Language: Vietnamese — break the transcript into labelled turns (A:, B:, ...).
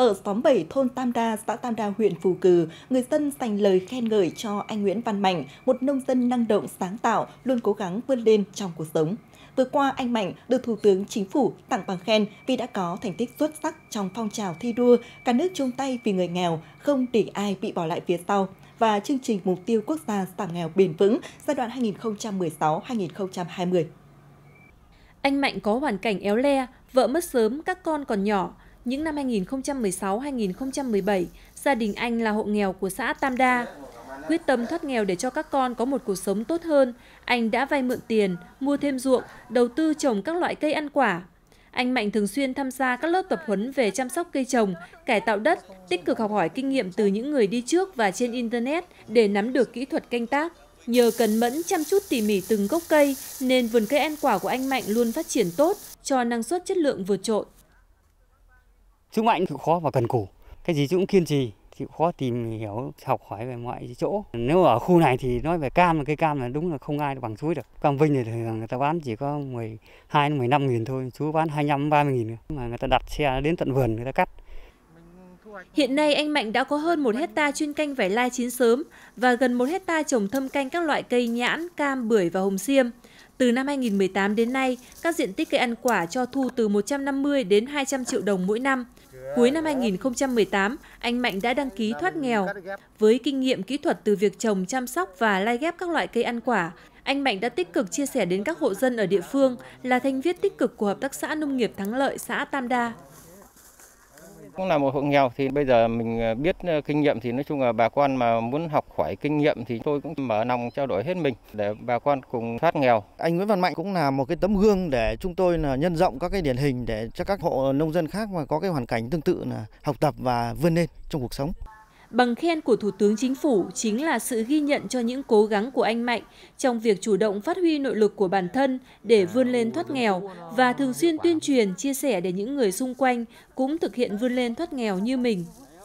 A: Ở xóm 7 thôn Tam Đa, xã Tam Đa, huyện Phù Cử, người dân dành lời khen ngợi cho anh Nguyễn Văn Mạnh, một nông dân năng động, sáng tạo, luôn cố gắng vươn lên trong cuộc sống. Vừa qua, anh Mạnh được Thủ tướng Chính phủ tặng bằng khen vì đã có thành tích xuất sắc trong phong trào thi đua cả nước chung tay vì người nghèo, không để ai bị bỏ lại phía sau và chương trình Mục tiêu Quốc gia giảm nghèo bền vững giai đoạn 2016-2020. Anh Mạnh có hoàn
B: cảnh éo le, vợ mất sớm, các con còn nhỏ – những năm 2016-2017, gia đình anh là hộ nghèo của xã Tam Đa. Quyết tâm thoát nghèo để cho các con có một cuộc sống tốt hơn, anh đã vay mượn tiền, mua thêm ruộng, đầu tư trồng các loại cây ăn quả. Anh Mạnh thường xuyên tham gia các lớp tập huấn về chăm sóc cây trồng, cải tạo đất, tích cực học hỏi kinh nghiệm từ những người đi trước và trên Internet để nắm được kỹ thuật canh tác. Nhờ cần mẫn chăm chút tỉ mỉ từng gốc cây nên vườn cây ăn quả của anh Mạnh luôn phát triển tốt, cho năng suất chất lượng vượt trội
C: sức mạnh chịu khó và cần cù cái gì cũng kiên trì chịu khó tìm hiểu học hỏi về mọi chỗ nếu ở khu này thì nói về cam là cây cam là đúng là không ai bằng chuối được cam vinh thì người ta bán chỉ có 12 đến năm nghìn thôi chú bán 25 mươi nghìn mà người ta đặt xe đến tận vườn người ta cắt
B: Hiện nay anh Mạnh đã có hơn 1 hecta chuyên canh vải lai chín sớm và gần 1 hecta trồng thâm canh các loại cây nhãn, cam, bưởi và hồng xiêm. Từ năm 2018 đến nay, các diện tích cây ăn quả cho thu từ 150 đến 200 triệu đồng mỗi năm. Cuối năm 2018, anh Mạnh đã đăng ký thoát nghèo. Với kinh nghiệm kỹ thuật từ việc trồng, chăm sóc và lai ghép các loại cây ăn quả, anh Mạnh đã tích cực chia sẻ đến các hộ dân ở địa phương là thành viên tích cực của Hợp tác xã Nông nghiệp Thắng Lợi xã Tam Đa.
D: Cũng là một hộ nghèo thì bây giờ mình ờ, biết ờ, kinh nghiệm thì nói chung là bà con mà muốn học hỏi kinh nghiệm thì tôi cũng mở lòng trao đổi hết mình để bà con cùng thoát nghèo. Anh Nguyễn Văn Mạnh cũng là một cái tấm gương để chúng tôi là nhân rộng các cái điển hình để cho các hộ nông dân khác mà có cái hoàn cảnh tương tự là học tập và vươn lên trong cuộc sống.
B: Bằng khen của Thủ tướng Chính phủ chính là sự ghi nhận cho những cố gắng của anh Mạnh trong việc chủ động phát huy nội lực của bản thân để à, vươn lên thoát nghèo và thường xuyên tuyên truyền, chia sẻ để những người xung quanh cũng thực hiện vươn lên thoát nghèo như mình.